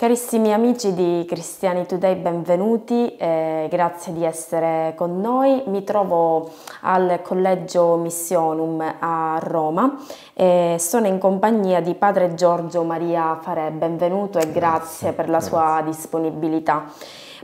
Carissimi amici di Cristiani Today, benvenuti, eh, grazie di essere con noi. Mi trovo al Collegio Missionum a Roma e sono in compagnia di padre Giorgio Maria Fare. Benvenuto e grazie, grazie per la grazie. sua disponibilità.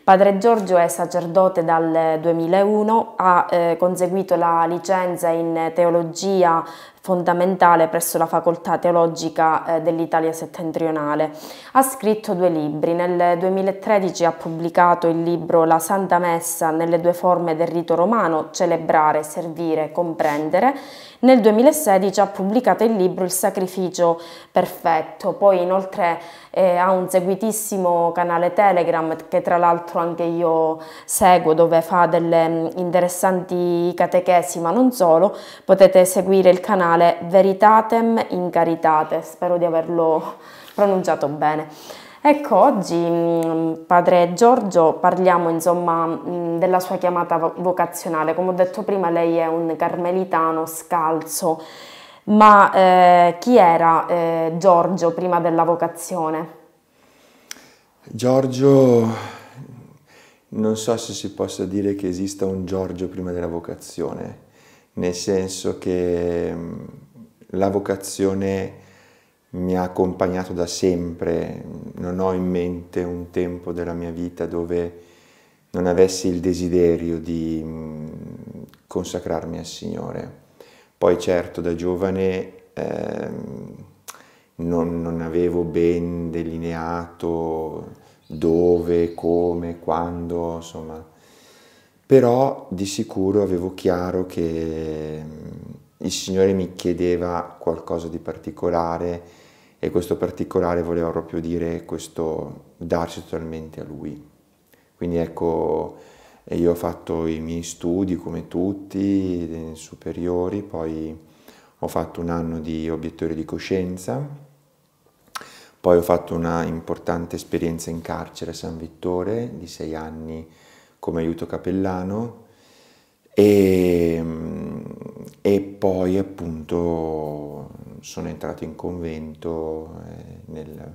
Padre Giorgio è sacerdote dal 2001, ha eh, conseguito la licenza in teologia fondamentale presso la Facoltà Teologica eh, dell'Italia settentrionale. Ha scritto due libri. Nel 2013 ha pubblicato il libro La Santa Messa nelle due forme del rito romano, celebrare, servire, comprendere. Nel 2016 ha pubblicato il libro Il sacrificio perfetto. Poi inoltre eh, ha un seguitissimo canale Telegram che tra l'altro anche io seguo dove fa delle mm, interessanti catechesi, ma non solo. Potete seguire il canale male, Veritatem in Caritate, spero di averlo pronunciato bene. Ecco, oggi mm, padre Giorgio parliamo insomma mm, della sua chiamata vocazionale, come ho detto prima lei è un carmelitano scalzo, ma eh, chi era eh, Giorgio prima della vocazione? Giorgio, non so se si possa dire che esista un Giorgio prima della vocazione, nel senso che mm, la vocazione mi ha accompagnato da sempre, non ho in mente un tempo della mia vita dove non avessi il desiderio di mm, consacrarmi al Signore. Poi certo da giovane eh, non, non avevo ben delineato dove, come, quando, insomma però di sicuro avevo chiaro che mm, il Signore mi chiedeva qualcosa di particolare e questo particolare voleva proprio dire questo darsi totalmente a Lui. Quindi ecco, io ho fatto i miei studi come tutti, eh, superiori, poi ho fatto un anno di obiettore di coscienza, poi ho fatto una importante esperienza in carcere a San Vittore di sei anni come aiuto capellano e, e poi appunto sono entrato in convento eh, nel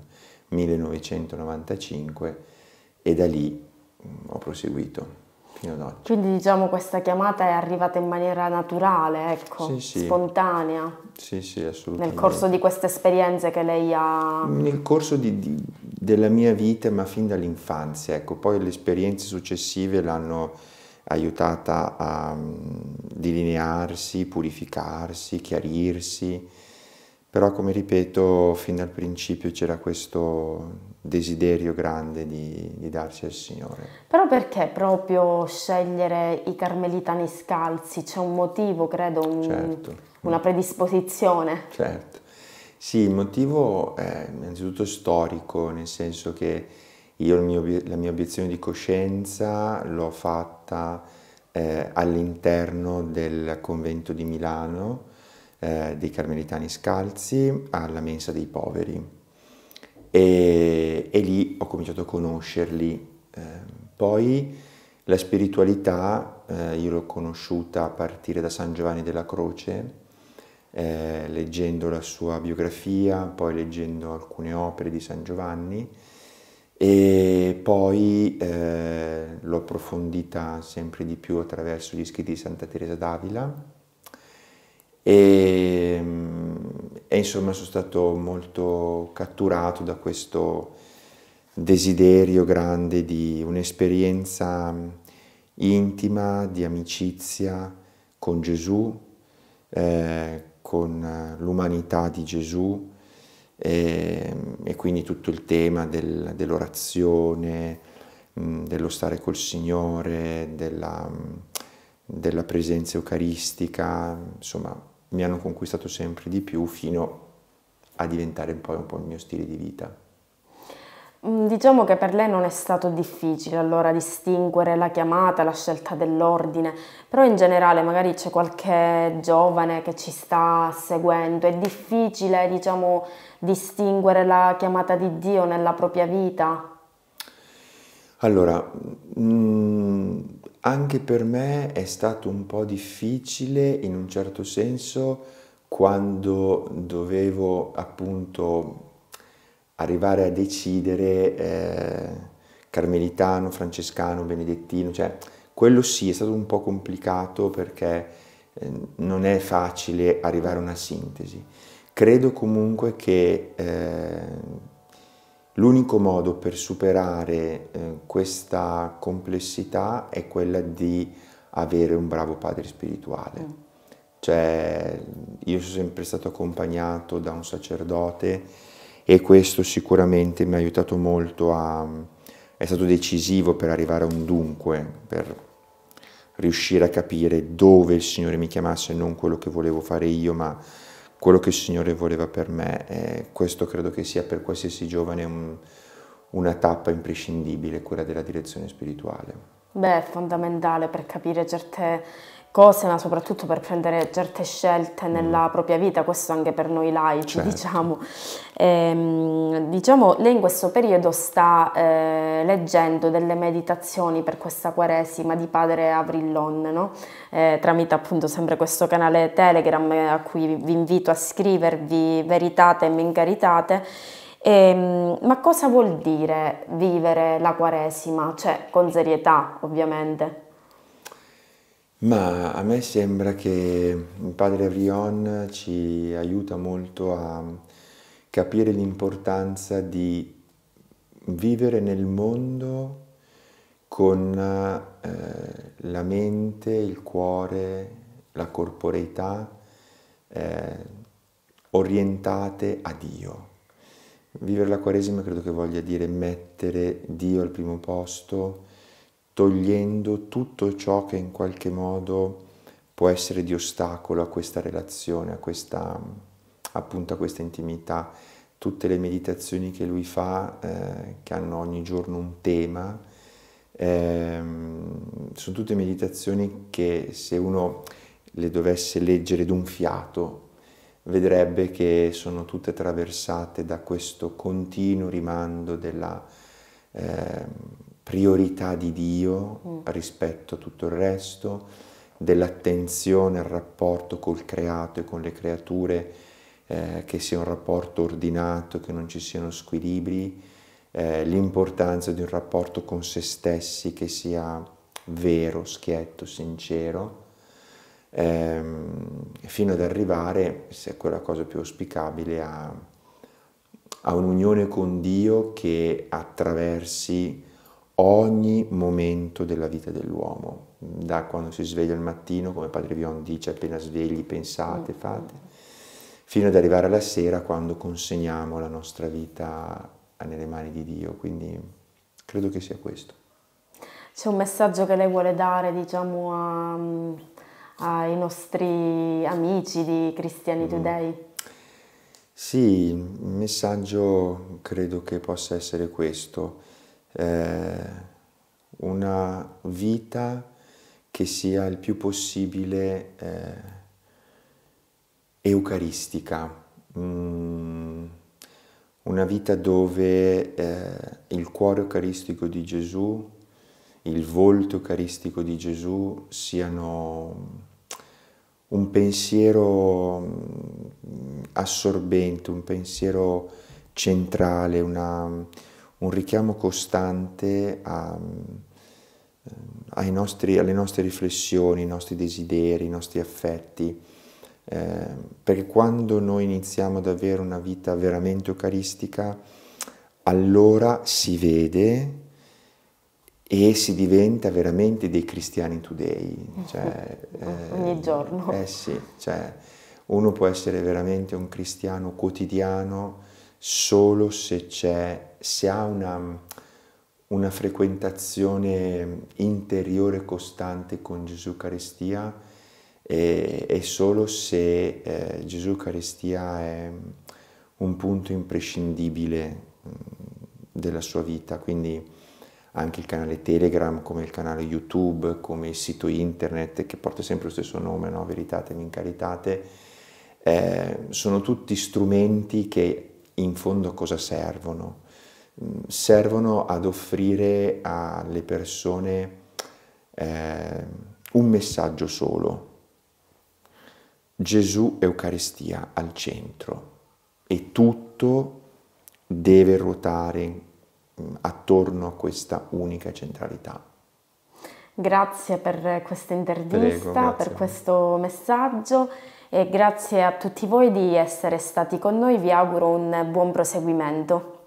1995 e da lì mm, ho proseguito. Quindi diciamo questa chiamata è arrivata in maniera naturale, ecco, sì, sì. spontanea. Sì, sì, assolutamente. Nel corso di queste esperienze che lei ha... Nel corso di, di, della mia vita, ma fin dall'infanzia, ecco, poi le esperienze successive l'hanno aiutata a um, delinearsi, purificarsi, chiarirsi però come ripeto, fin dal principio c'era questo desiderio grande di, di, darsi al Signore. Però perché proprio scegliere i carmelitani scalzi? C'è un motivo, credo, un, certo. una predisposizione. Certo. Sì, il motivo è innanzitutto storico, nel senso che io mio, la mia obiezione di coscienza l'ho fatta eh, all'interno del convento di Milano, eh, dei Carmelitani Scalzi alla mensa dei poveri e, e lì ho cominciato a conoscerli. Eh, poi la spiritualità eh, io l'ho conosciuta a partire da San Giovanni della Croce, eh, leggendo la sua biografia, poi leggendo alcune opere di San Giovanni e poi eh, l'ho approfondita sempre di più attraverso gli scritti di Santa Teresa d'Avila e, e insomma sono stato molto catturato da questo desiderio grande di un'esperienza intima, di amicizia con Gesù, eh, con l'umanità di Gesù eh, e quindi tutto il tema del, dell'orazione, mh, mm, dello stare col Signore, della, della presenza eucaristica, insomma mi hanno conquistato sempre di più fino a diventare poi un po' il mio stile di vita. Mm, diciamo che per lei non è stato difficile allora distinguere la chiamata, la scelta dell'ordine, però in generale magari c'è qualche giovane che ci sta seguendo, è difficile diciamo distinguere la chiamata di Dio nella propria vita? Allora, mh, mm, anche per me è stato un po' difficile in un certo senso quando dovevo appunto arrivare a decidere eh, carmelitano, francescano, benedettino, cioè quello sì è stato un po' complicato perché eh, non è facile arrivare a una sintesi. Credo comunque che eh, L'unico modo per superare eh, questa complessità è quella di avere un bravo padre spirituale. Mm. Cioè, io sono sempre stato accompagnato da un sacerdote e questo sicuramente mi ha aiutato molto a... è stato decisivo per arrivare a un dunque, per riuscire a capire dove il Signore mi chiamasse, non quello che volevo fare io, ma quello che il Signore voleva per me. e questo credo che sia per qualsiasi giovane un, una tappa imprescindibile, quella della direzione spirituale. Beh, è fondamentale per capire certe cose, ma soprattutto per prendere certe scelte mm. nella propria vita, questo anche per noi laici, certo. diciamo. E, ehm, diciamo, lei in questo periodo sta eh, leggendo delle meditazioni per questa quaresima di padre Avrillon, no? eh, tramite appunto sempre questo canale Telegram eh, a cui vi invito a scrivervi Veritate e Mengaritate. E, ehm, ma cosa vuol dire vivere la quaresima? Cioè, con serietà, ovviamente. Ma a me sembra che il padre Vrion ci aiuta molto a capire l'importanza di vivere nel mondo con eh, la mente, il cuore, la corporeità eh, orientate a Dio. Vivere la Quaresima credo che voglia dire mettere Dio al primo posto, togliendo tutto ciò che in qualche modo può essere di ostacolo a questa relazione, a questa, appunto a questa intimità. Tutte le meditazioni che lui fa, eh, che hanno ogni giorno un tema, eh, sono tutte meditazioni che se uno le dovesse leggere d'un fiato, vedrebbe che sono tutte attraversate da questo continuo rimando della... Eh, priorità di Dio mm. rispetto a tutto il resto, dell'attenzione al rapporto col creato e con le creature, eh, che sia un rapporto ordinato, che non ci siano squilibri, eh, l'importanza di un rapporto con se stessi che sia vero, schietto, sincero, ehm, fino ad arrivare, se è quella cosa più auspicabile, a, a un'unione con Dio che attraversi ogni momento della vita dell'uomo, da quando si sveglia al mattino, come Padre Vion dice, appena svegli pensate, fate, fino ad arrivare alla sera quando consegniamo la nostra vita nelle mani di Dio. Quindi credo che sia questo. C'è un messaggio che lei vuole dare, diciamo, a, ai nostri amici di Cristiani mm. Today? Sì, il messaggio credo che possa essere questo eh, una vita che sia il più possibile eh, eucaristica, mm, una vita dove eh, il cuore eucaristico di Gesù, il volto eucaristico di Gesù siano un pensiero mm, assorbente, un pensiero centrale, una, un richiamo costante a, eh, nostri, alle nostre riflessioni, ai nostri desideri, ai nostri affetti, eh, perché quando noi iniziamo ad avere una vita veramente eucaristica, allora si vede e si diventa veramente dei cristiani today. Cioè, eh, Ogni giorno. Eh sì, cioè, uno può essere veramente un cristiano quotidiano solo se, c'è, se ha una, una, frequentazione interiore costante con Gesù Caristia e, e solo se eh, Gesù Caristia è un punto imprescindibile mm, della sua vita, quindi anche il canale Telegram, come il canale YouTube, come il sito internet che porta sempre lo stesso nome, no? Veritate, Vincaritate, eh, sono tutti strumenti che in fondo cosa servono? Mm, servono ad offrire alle persone eh, un messaggio solo. Gesù Eucaristia al centro e tutto deve ruotare mm, attorno a questa unica centralità. Grazie per questa intervista, Prego, per questo messaggio e grazie a tutti voi di essere stati con noi, vi auguro un buon proseguimento.